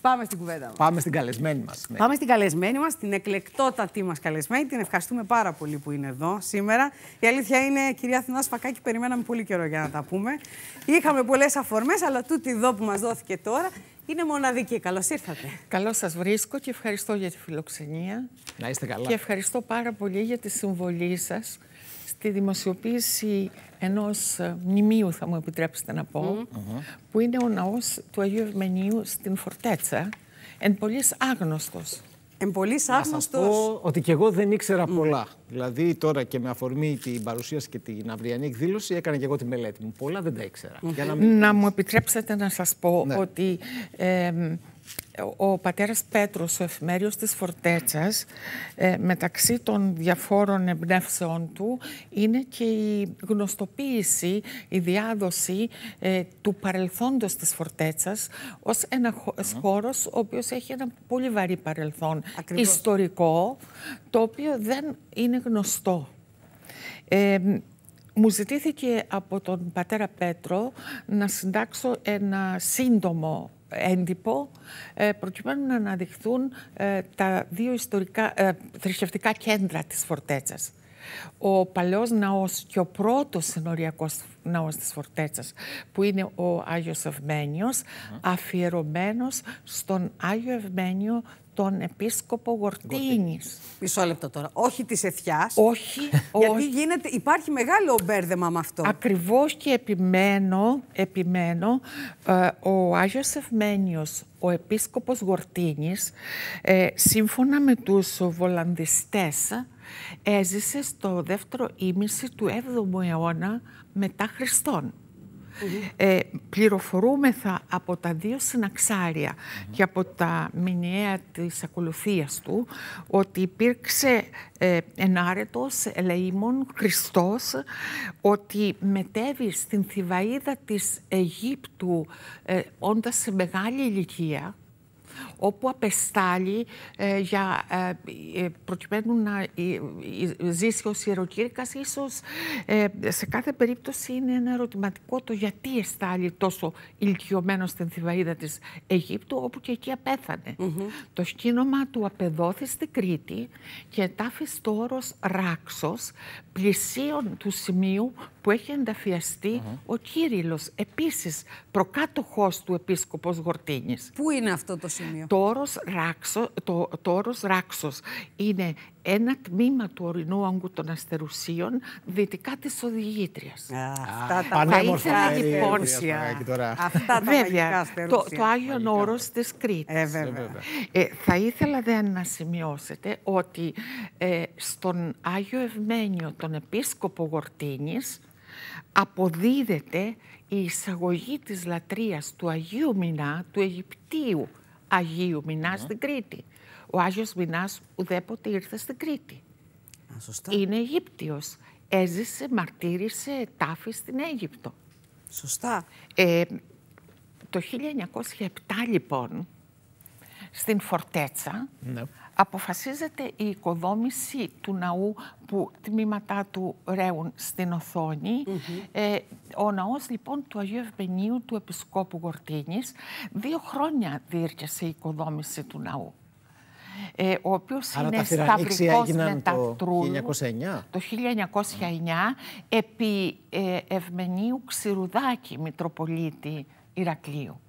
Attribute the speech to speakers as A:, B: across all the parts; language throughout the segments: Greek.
A: Πάμε στην κουβέντα μας. Πάμε στην καλεσμένη μας. Ναι. Πάμε στην καλεσμένη μας, την εκλεκτότατη μας καλεσμένη. Την ευχαριστούμε πάρα πολύ που είναι εδώ σήμερα. Η αλήθεια είναι, κυρία Αθηνά Σφακάκη, περιμέναμε πολύ καιρό για να τα πούμε. Είχαμε πολλές αφορμές, αλλά τούτη εδώ που μας δόθηκε τώρα είναι μοναδική. Καλώς ήρθατε. Καλώς σας βρίσκω και ευχαριστώ για τη φιλοξενία. Να είστε καλά. Και ευχαριστώ
B: πάρα πολύ για τη συμβολή σας στη δημοσιοποίηση ενός ε, μνημείου, θα μου επιτρέψετε να πω, που είναι ο ναός του Αγίου Ευμενίου στην Φορτέτσα, εν πολύς άγνωστος.
A: Εν πολύς άγνωστος. Να σας πω
B: ότι και εγώ δεν ήξερα πολλά. Δηλαδή τώρα και με αφορμή την παρουσίαση και την αυριανή εκδήλωση έκανα και εγώ τη μελέτη μου. Πολλά δεν τα ήξερα. Για να, μου επιτρέψετε να σας πω ναι. ότι ο πατέρας Πέτρος, ο εφημέριος της Φορτέτσας, ε, μεταξύ των διαφόρων εμπνεύσεών του, είναι και η γνωστοποίηση, η διάδοση ε, του παρελθόντος της Φορτέτσας ως ένα mm. χώρος ο οποίος έχει ένα πολύ βαρύ παρελθόν ιστορικό, το οποίο δεν είναι γνωστό. Ε, μου ζητήθηκε από τον πατέρα Πέτρο να συντάξω ένα σύντομο έντυπο ε, προκειμένου να αναδειχθούν ε, τα δύο ιστορικά, ε, θρησκευτικά κέντρα της Φορτέτσας. Ο παλαιός ναός και ο πρώτος συνοριακός ναός της Φορτέτσας που είναι ο Άγιος Ευμένιος αφιερωμένος
A: στον Άγιο Ευμένιο τον επίσκοπο Γορτίνης. Μισό λεπτό τώρα. Όχι της Εθιά. Όχι, όχι. Γιατί γίνεται, υπάρχει μεγάλο μπέρδεμα με αυτό. Ακριβώς και
B: επιμένω, επιμένω ε, ο Άγιος Ευμένιος, ο επίσκοπος Γορτίνης, ε, σύμφωνα με τους βολανδιστές, έζησε στο δεύτερο ήμιση του 7ου αιώνα μετά Χριστόν. Ε, πληροφορούμεθα από τα δύο και από τα μηνιαία της ακολουθίας του ότι υπήρξε ε, ενάρετος, ελεήμων, Χριστός ότι μετέβη στην Θηβαίδα της Αιγύπτου ε, όντας σε μεγάλη ηλικία όπου απεστάλλει ε, για, ε, ε, προκειμένου να ζήσει ως ιεροκήρυκας. Ίσως σε κάθε περίπτωση είναι ένα ερωτηματικό το γιατί εστάλλει τόσο ηλικιωμένο στην Θηβαίδα της Αιγύπτου, όπου και εκεί απέθανε. Το σκήνομα του απεδόθη στη Κρήτη και τάφη στο όρος Ράξος, πλησίων του σημείου που έχει ενταφιαστεί mm -hmm. ο Κύριλλος, επίσης προκάτοχός του επίσκοπος Γορτίνης. Πού είναι αυτό το σημείο? τόρος, ράξο, το τόρος ράξος είναι ένα τμήμα του ορεινού όγκου των αστερουσίων δυτικά της οδηγήτριας. Αυτά τα πανέμορφα λοιπόν
A: Αυτά τα Βέβαια, το, το
B: Άγιον Όρος της ε, Κρήτης. Ε, ε, θα ήθελα δε να σημειώσετε ότι στον Άγιο Ευμένιο τον Επίσκοπο Γορτίνης αποδίδεται η εισαγωγή της λατρείας του Αγίου Μινά, του Αιγυπτίου Αγίου Μινάς ναι. στην Κρήτη. Ο Άγιος Μινάς ουδέποτε ήρθε στην Κρήτη. Α, σωστά. Είναι Αιγύπτιος. Έζησε, μαρτύρησε τάφη στην Αίγυπτο. Σωστά. Ε, το 1907 λοιπόν στην Φορτέτσα ναι. αποφασίζεται η οικοδόμηση του ναού που τμήματά του ρέουν στην οθόνη. ε, ο ναός λοιπόν του Αγίου Ευμενίου του Επισκόπου Γορτίνης δύο χρόνια διήρκεσε η οικοδόμηση του ναού. Ε, ο οποίος Άρα είναι σταυρικός το 1909. το 1909 επί ε, Ευμενίου Ξηρουδάκη Μητροπολίτη Ηρακλείου.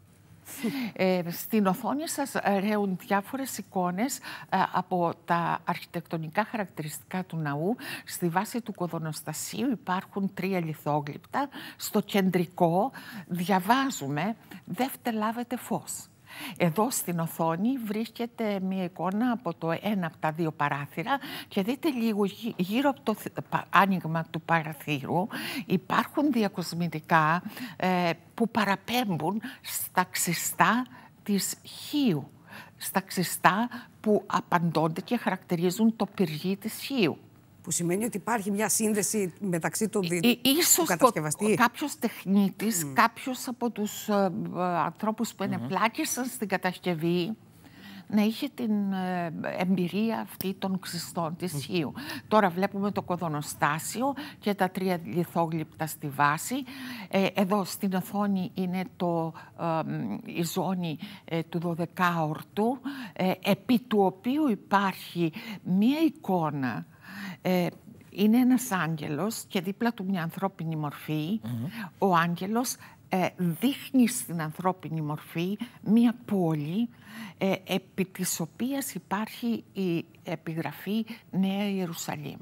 B: Ε, στην οθόνη σας ρέουν διάφορες εικόνες ε, από τα αρχιτεκτονικά χαρακτηριστικά του ναού. Στη βάση του κοδονοστασίου υπάρχουν τρία λιθόγλυπτα. Στο κεντρικό διαβάζουμε δεύτε λάβετε φως». Εδώ στην οθόνη βρίσκεται μία εικόνα από το ένα από τα δύο παράθυρα και δείτε λίγο γύρω από το άνοιγμα του παραθύρου υπάρχουν διακοσμητικά ε, που παραπέμπουν στα ξυστά της χίου, στα ξυστά που απαντώνται και χαρακτηρίζουν το πυργί της χίου. Που σημαίνει ότι υπάρχει μια σύνδεση μεταξύ ε, ε, ε, του, δι... ίσως κατασκευαστή. Κάποιος τεχνίτης, mm. κάποιος από τους ανθρώπους που είναι mm-hmm. ενεπλάκησαν στην κατασκευή να είχε την εμπειρία αυτή των ξυστών της Χίου. Mm. Τώρα βλέπουμε το κοδονοστάσιο και τα τρία λιθόγλυπτα στη βάση. εδώ στην οθόνη είναι το, η ζώνη του 12ορτου, επί του οποίου υπάρχει μία εικόνα ε, είναι ένας άγγελος και δίπλα του μια ανθρώπινη Ο άγγελος ε, δείχνει στην ανθρώπινη μορφή μια πόλη ε, επί της οποίας υπάρχει η επιγραφή Νέα Ιερουσαλήμ.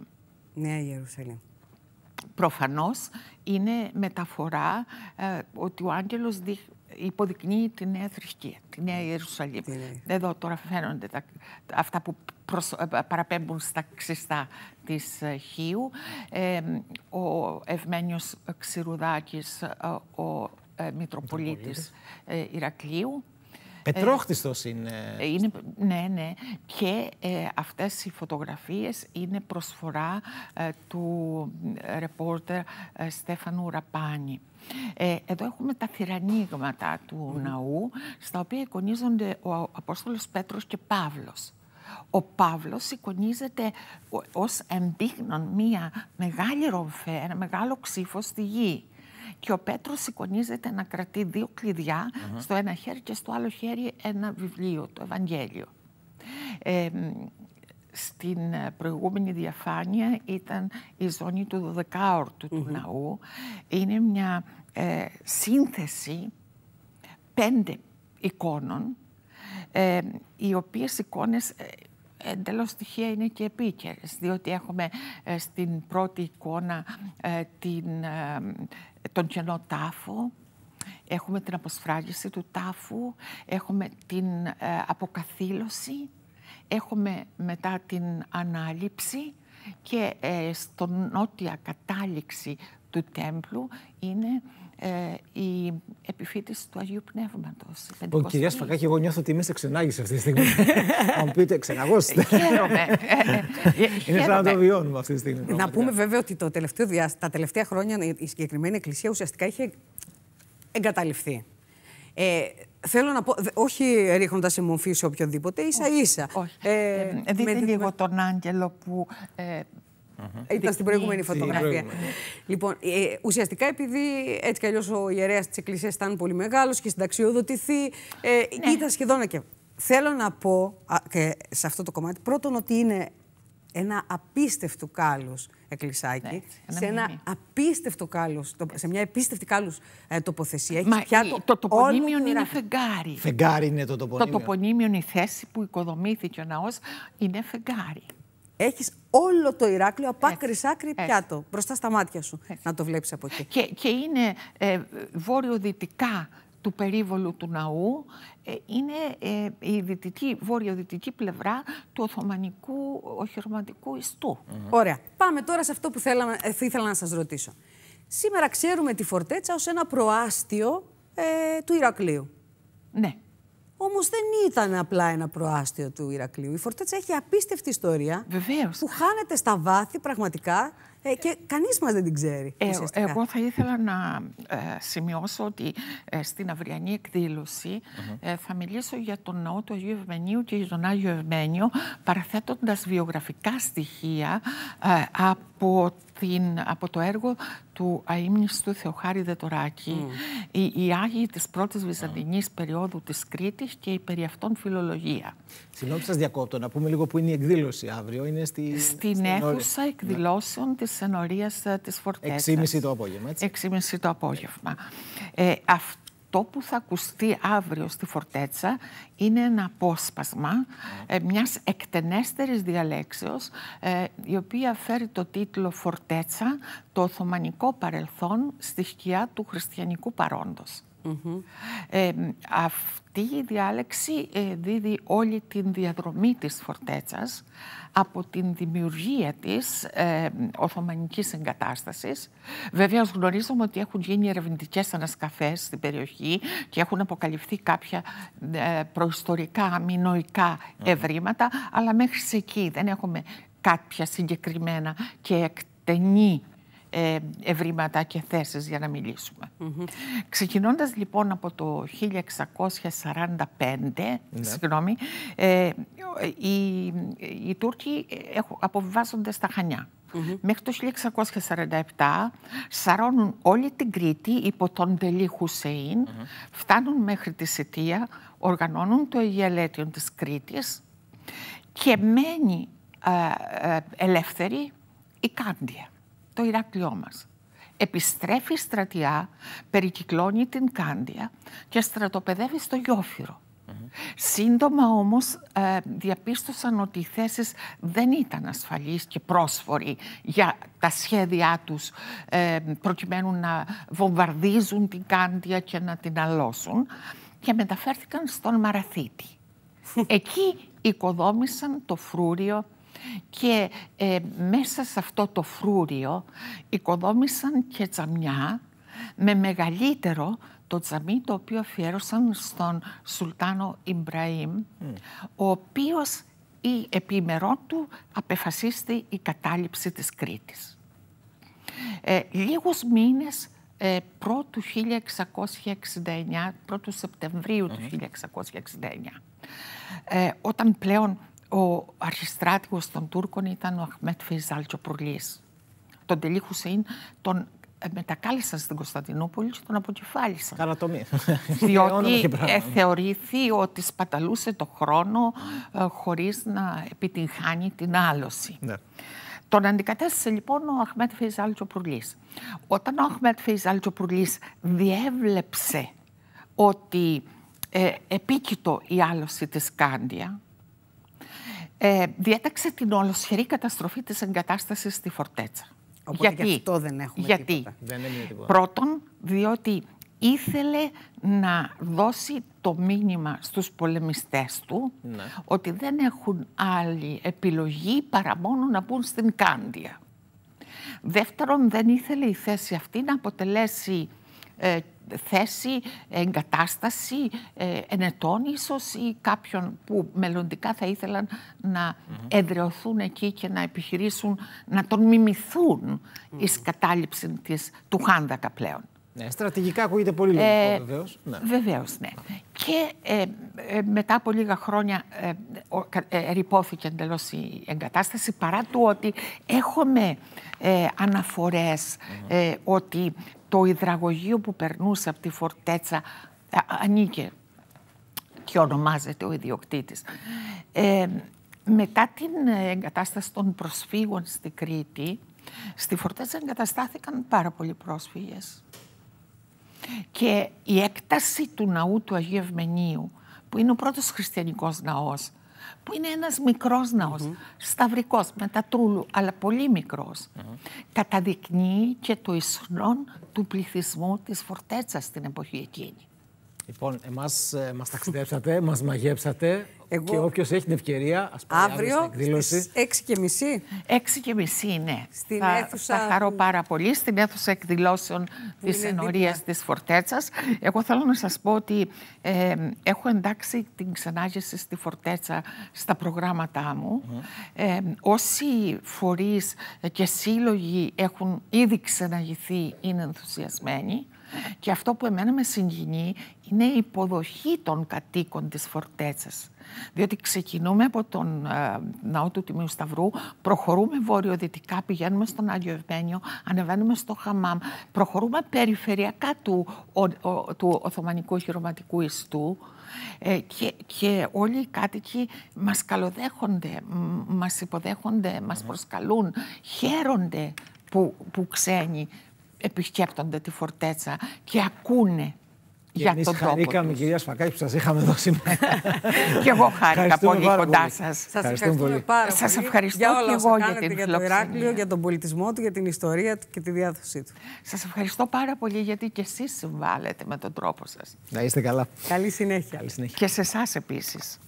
B: Νέα Ιερουσαλήμ. Προφανώς είναι μεταφορά ε, ότι ο άγγελος υποδεικνύει τη Νέα Θρησκεία, ναι. τη Νέα Ιερουσαλήμ. Εδώ τώρα φαίνονται τα, αυτά που ε, παραπέμπουν στα ξυστά της ε, Χίου. Ε, ο Ευμένιος Ξηρουδάκης, ο Μητροπολίτης Ηρακλείου. Πετρόχτιστος είναι. είναι. Ναι, ναι. Και ε, αυτές οι φωτογραφίες είναι προσφορά του ρεπόρτερ Στέφανου Ραπάνη. εδώ έχουμε τα θυρανίγματα του ναού, στα οποία εικονίζονται ο Απόστολος Πέτρος και Παύλος ο Παύλος εικονίζεται ως εμπίγνων μία μεγάλη ρομφέ, ένα μεγάλο ξύφο στη γη. Και ο Πέτρος εικονίζεται να κρατεί δύο κλειδιά, στο ένα χέρι και στο άλλο χέρι ένα βιβλίο, το Ευαγγέλιο. στην προηγούμενη διαφάνεια ήταν η ζώνη του 12 του ναού. Είναι μια ε, σύνθεση πέντε εικόνων ε, οι οποίες εικόνες ε, εντελώς στοιχεία είναι και επίκαιρες, διότι έχουμε ε, στην πρώτη εικόνα τον κενό τάφο, έχουμε την αποσφράγιση του τάφου, έχουμε την αποκαθήλωση, έχουμε μετά την ανάληψη και στον νότια κατάληξη του τέμπλου είναι ε, η επιφύτηση του Αγίου Πνεύματος. Λοιπόν, κυρία Σφακάκη, εγώ νιώθω ότι είμαι σε ξενάγηση αυτή τη στιγμή. Αν μου πείτε, ξεναγώστε. Ε, χαίρομαι. Ε, ε, είναι σαν να το βιώνουμε αυτή τη στιγμή. Να
A: πούμε βέβαια ότι το τελευταίο, τα τελευταία χρόνια η συγκεκριμένη εκκλησία ουσιαστικά είχε εγκαταλειφθεί. Ε, θέλω να πω, όχι ρίχνοντας σε μορφή σε οποιονδήποτε, ίσα ίσα. Ε, δείτε λίγο τον άγγελο που mm Ήταν στην προηγούμενη φωτογραφία. Λοιπόν, ε, ουσιαστικά επειδή έτσι κι αλλιώς ο ιερέας της Εκκλησίας ήταν πολύ μεγάλος και συνταξιοδοτηθεί, ε, ναι. ήταν σχεδόν και. Θέλω να πω α, και σε αυτό το κομμάτι πρώτον ότι είναι ένα απίστευτο κάλος εκκλησάκι, ναι, σε ένα μήνυμα. απίστευτο κάλος, σε μια απίστευτη κάλους ε, τοποθεσία. Μα, πια το, το τοπονίμιο είναι φεγγάρι. Φεγγάρι
B: είναι το τοπονίμιο. Το τοπονίμιο η θέση που οικοδομήθηκε ο ναός, είναι φεγγάρι. Έχεις όλο το Ηράκλειο από άκρη σ' άκρη πιάτο, μπροστά στα μάτια σου, να το βλέπεις από εκεί. Και, και είναι ε, βόρειο-δυτικά του περίβολου του ναού ε, είναι ε,
A: η δυτική, βόρειο-δυτική πλευρά του Οθωμανικού οχυρωματικού ιστού. Ωραία. Πάμε τώρα σε αυτό που θέλαμε, ε, ήθελα να σας ρωτήσω. Σήμερα ξέρουμε τη Φορτέτσα ως ένα προάστιο ε, του Ηρακλείου. Ναι. Όμως δεν ήταν απλά ένα προάστιο του Ηρακλείου. Η Φορτέτσα έχει απίστευτη ιστορία. Βεβαίως. Που χάνεται στα βάθη πραγματικά ε, και κανείς μας δεν την ξέρει. Ε, εγώ θα ήθελα να ε,
B: σημειώσω ότι ε, στην αυριανή εκδήλωση θα μιλήσω για τον ναό του Αγίου Ευμένιου και για τον Άγιο Ευμένιο παραθέτοντας βιογραφικά στοιχεία από, την, από το έργο του αείμνηστου Θεοχάρη Δετοράκη, mm. οι, οι Άγιοι της πρώτης Βυζαντινής mm. περίοδου της Κρήτης και η περί αυτών φιλολογία. Συγγνώμη σας διακόπτω, να πούμε λίγο που είναι η εκδήλωση αύριο. Είναι στη, στην, στην αίθουσα ναι. εκδηλώσεων της της ενορίας ε, της Φορτέτσας. 6.30 το απόγευμα, έτσι. το απόγευμα. Ε, αυτό που θα ακουστεί αύριο στη Φορτέτσα είναι ένα απόσπασμα ε, μιας εκτενέστερης διαλέξεως ε, η οποία φέρει το τίτλο «Φορτέτσα, το Οθωμανικό παρελθόν στη σκιά του χριστιανικού παρόντος». Ε, αυτή η διάλεξη ε, δίδει όλη την διαδρομή της φορτέτσας από την δημιουργία της ε, Οθωμανικής εγκατάστασης. Βέβαια γνωρίζουμε ότι έχουν γίνει ερευνητικές ανασκαφές στην περιοχή και έχουν αποκαλυφθεί κάποια ε, προϊστορικά αμυνοϊκά ευρήματα, αλλά μέχρι εκεί δεν έχουμε κάποια συγκεκριμένα και εκτενή ε, ευρήματα και θέσεις για να μιλήσουμε. Mm Ξεκινώντας λοιπόν από το 1645, ναι. συγγνώμη, ε, οι, Τούρκοι ε, αποβιβάζονται στα Χανιά. Μέχρι το 1647 σαρώνουν όλη την Κρήτη υπό τον Τελή Χουσέιν, φτάνουν μέχρι τη Σιτία, οργανώνουν το Αιγελέτιο της Κρήτης και μένει ε, ε, ελεύθερη η Κάντια το Ηράκλειό μας. Επιστρέφει στρατιά, περικυκλώνει την Κάντια και στρατοπεδεύει στο Γιόφυρο. Mm Σύντομα όμως ε, διαπίστωσαν ότι οι θέσεις δεν ήταν ασφαλείς και πρόσφοροι για τα σχέδιά τους ε, προκειμένου να βομβαρδίζουν την Κάντια και να την αλώσουν και μεταφέρθηκαν στον Μαραθίτη. Εκεί οικοδόμησαν το φρούριο και ε, μέσα σε αυτό το φρούριο οικοδόμησαν και τζαμιά με μεγαλύτερο το τζαμί το οποίο αφιέρωσαν στον Σουλτάνο Ιμπραήμ ο οποίος η επιμερό του απεφασίστη η κατάληψη της Κρήτης. Ε, λίγους μήνες ε, πρώτου 1669, πρώτου Σεπτεμβρίου mm του 1669, ε, όταν πλέον ο αρχιστράτηγος των Τούρκων ήταν ο Αχμέτ Φεϊζάλ Τον Τελή Χουσέιν τον ε, μετακάλυψαν στην Κωνσταντινούπολη και τον αποκεφάλισαν. Καρατομή. Διότι ε, θεωρήθη ότι σπαταλούσε το χρόνο ε, χωρίς να επιτυγχάνει την άλωση. Ναι. Τον αντικατέστησε λοιπόν ο Αχμέτ Φεϊζάλ Όταν ο Αχμέτ Φεϊζάλ Τσοπουρλής διέβλεψε ότι ε, επίκειτο η άλωση της Κάντια, ε, διέταξε την ολοσχερή καταστροφή της εγκατάστασης στη Φορτέτσα. Οπότε γιατί, γι' αυτό δεν έχουμε γιατί, τίποτα. Δεν Πρώτον, διότι ήθελε να δώσει το μήνυμα στους πολεμιστές του ναι. ότι δεν έχουν άλλη επιλογή παρά μόνο να μπουν στην Κάντια. Δεύτερον, δεν ήθελε η θέση αυτή να αποτελέσει ε, θέση, εγκατάσταση ε, ενετών ίσως ή κάποιον που μελλοντικά θα ήθελαν να εδρεωθούν εκεί και να επιχειρήσουν να τον μιμηθούν εις κατάληψη της, του Χάνδακα πλέον. Ναι, στρατηγικά ακούγεται πολύ λογικό ε, βεβαίως. Ναι. Βεβαίως, ναι. Και ε, ε, μετά από λίγα χρόνια ε, ρηπόθηκε εντελώς η εγκατάσταση παρά του ότι έχουμε αναφορές ότι το υδραγωγείο που περνούσε από τη φορτέτσα ανήκε και ονομάζεται ο ιδιοκτήτης. Ε, μετά την εγκατάσταση των προσφύγων στη Κρήτη, στη φορτέτσα εγκαταστάθηκαν πάρα πολλοί πρόσφυγες. Και η έκταση του ναού του Αγίου Ευμενίου, που είναι ο πρώτος χριστιανικός ναός που είναι ένας μικρός ναός, mm -hmm. σταυρικός με τα τρούλου, αλλά πολύ μικρός, mm -hmm. καταδεικνύει και το ισχυρό του πληθυσμού της φορτέτσας στην εποχή εκείνη. Λοιπόν, εμάς ε, μας ταξιδέψατε, μας μαγέψατε.
A: Εγώ... Και όποιος έχει την ευκαιρία, ας πούμε αύριο στην εκδήλωση.
B: 6 και μισή. Έξι και μισή, ναι. Στην θα, αίθουσα... θα χαρώ πάρα πολύ στην αίθουσα εκδηλώσεων τη ενωρία της Φορτέτσας. Εγώ θέλω να σας πω ότι ε, έχω εντάξει την ξενάγηση στη Φορτέτσα στα προγράμματά μου. ε, όσοι φορείς και σύλλογοι έχουν ήδη ξεναγηθεί, είναι ενθουσιασμένοι. Και αυτό που εμένα με συγκινεί είναι η υποδοχή των κατοίκων της φορτέτσας. Διότι ξεκινούμε από τον ε, ναό του Τιμίου Σταυρού, βορειοδυτικά, πηγαίνουμε στον Άγιο Ευμένιο, ανεβαίνουμε στο Χαμάμ, προχωρούμε περιφερειακά του, του Οθωμανικού χειροματικού ιστού ε, και, όλοι οι κάτοικοι μας καλοδέχονται, μας υποδέχονται, μας προσκαλούν, χαίρονται που, που ξένοι επισκέπτονται τη φορτέτσα και ακούνε για εμείς τον τόπο χαρήκαμε, κυρία Σφακάκη, που σας είχαμε εδώ σήμερα. και εγώ
A: χάρηκα πολύ κοντά σας. Σας ευχαριστώ πολύ. πάρα ευχαριστώ για και εγώ για την για το Ηράκλειο, για τον πολιτισμό του, για την ιστορία του και τη διάθεσή του. Σας ευχαριστώ πάρα πολύ γιατί και εσείς συμβάλλετε με τον τρόπο σας. Να είστε καλά. Καλή συνέχεια. Και σε εσάς επίσης.